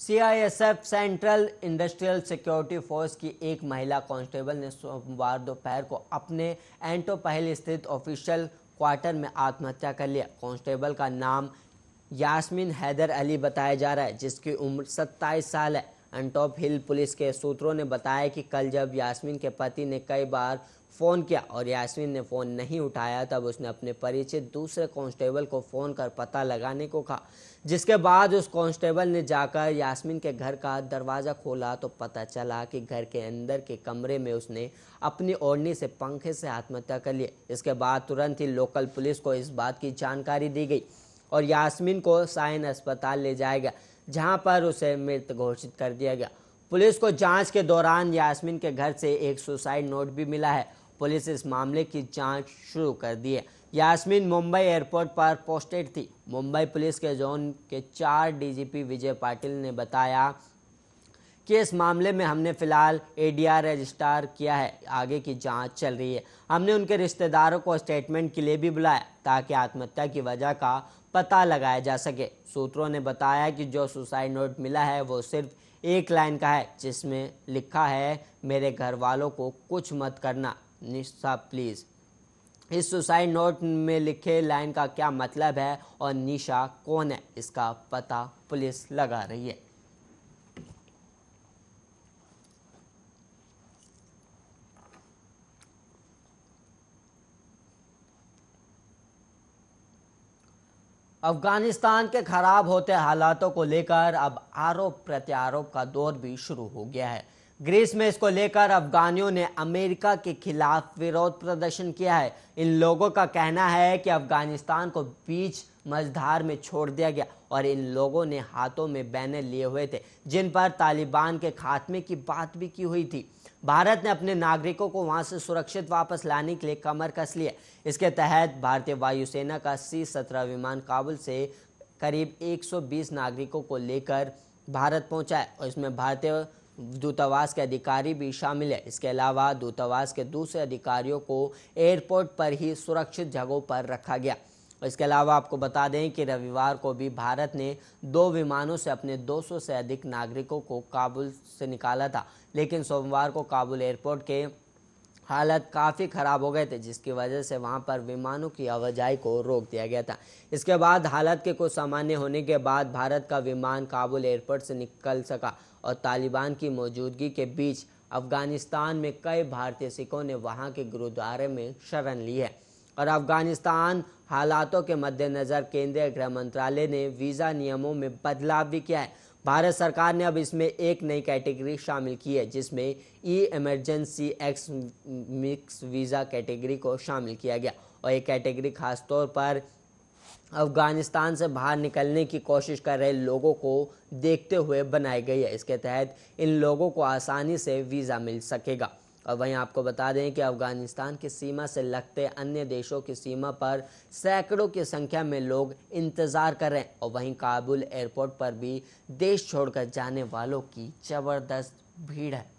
CISF central industrial security force की एक महिला कांस्टेबल ने सोमवार दोपहर को अपने एंटो पहल स्थित ऑफिशियल क्वार्टर में आत्महत्या कर लिया कांस्टेबल का नाम यास्मीन हैदर अली बताया जा रहा है जिसकी उम्र 27 साल है अनटॉप हिल पुलिस के सूत्रों ने बताया कि कल जब यास्मीन के पति ने कई बार फ़ोन किया और यास्मीन ने फ़ोन नहीं उठाया तब उसने अपने परिचित दूसरे कांस्टेबल को फ़ोन कर पता लगाने को कहा जिसके बाद उस कांस्टेबल ने जाकर यास्मीन के घर का दरवाज़ा खोला तो पता चला कि घर के अंदर के कमरे में उसने अपनी ओढ़नी से पंखे से आत्महत्या कर ली इसके बाद तुरंत ही लोकल पुलिस को इस बात की जानकारी दी गई और यास्मीन को साइन अस्पताल ले जाया गया जहां पर उसे मृत घोषित कर दिया गया पुलिस को जांच के दौरान यास्मीन के घर से एक सुसाइड नोट भी मिला है पुलिस इस मामले की जांच शुरू कर दी है यास्मीन मुंबई एयरपोर्ट पर पोस्टेड थी मुंबई पुलिस के जोन के चार डीजीपी विजय पाटिल ने बताया कि इस मामले में हमने फ़िलहाल एडीआर रजिस्ट्रार किया है आगे की जांच चल रही है हमने उनके रिश्तेदारों को स्टेटमेंट के लिए भी बुलाया ताकि आत्महत्या की वजह का पता लगाया जा सके सूत्रों ने बताया कि जो सुसाइड नोट मिला है वो सिर्फ एक लाइन का है जिसमें लिखा है मेरे घर वालों को कुछ मत करना निशा प्लीज़ इस सुसाइड नोट में लिखे लाइन का क्या मतलब है और निशा कौन है इसका पता पुलिस लगा रही है अफगानिस्तान के खराब होते हालातों को लेकर अब आरोप प्रत्यारोप का दौर भी शुरू हो गया है ग्रीस में इसको लेकर अफगानियों ने अमेरिका के खिलाफ विरोध प्रदर्शन किया है इन लोगों का कहना है कि अफगानिस्तान को बीच मझधार में छोड़ दिया गया और इन लोगों ने हाथों में बैनर लिए हुए थे जिन पर तालिबान के खात्मे की बात भी की हुई थी भारत ने अपने नागरिकों को वहां से सुरक्षित वापस लाने के लिए कमर कस लिया इसके तहत भारतीय वायुसेना का सी सत्रह विमान काबुल से करीब 120 नागरिकों को लेकर भारत पहुंचा है और इसमें भारतीय दूतावास के अधिकारी भी शामिल है इसके अलावा दूतावास के दूसरे अधिकारियों को एयरपोर्ट पर ही सुरक्षित जगहों पर रखा गया और इसके अलावा आपको बता दें कि रविवार को भी भारत ने दो विमानों से अपने 200 से अधिक नागरिकों को काबुल से निकाला था लेकिन सोमवार को काबुल एयरपोर्ट के हालत काफ़ी ख़राब हो गए थे जिसकी वजह से वहां पर विमानों की आवाजाही को रोक दिया गया था इसके बाद हालत के कुछ सामान्य होने के बाद भारत का विमान काबुल एयरपोर्ट से निकल सका और तालिबान की मौजूदगी के बीच अफगानिस्तान में कई भारतीय सिखों ने वहां के गुरुद्वारे में शरण ली है और अफगानिस्तान हालातों के मद्देनज़र केंद्रीय गृह मंत्रालय ने वीज़ा नियमों में बदलाव भी किया है भारत सरकार ने अब इसमें एक नई कैटेगरी शामिल की है जिसमें E emergency X mix visa category को शामिल किया गया और ये कैटेगरी खासतौर पर अफगानिस्तान से बाहर निकलने की कोशिश कर रहे लोगों को देखते हुए बनाई गई है इसके तहत इन लोगों को आसानी से वीज़ा मिल सकेगा और वहीं आपको बता दें कि अफगानिस्तान की सीमा से लगते अन्य देशों की सीमा पर सैकड़ों की संख्या में लोग इंतज़ार कर रहे हैं और वहीं काबुल एयरपोर्ट पर भी देश छोड़कर जाने वालों की ज़बरदस्त भीड़ है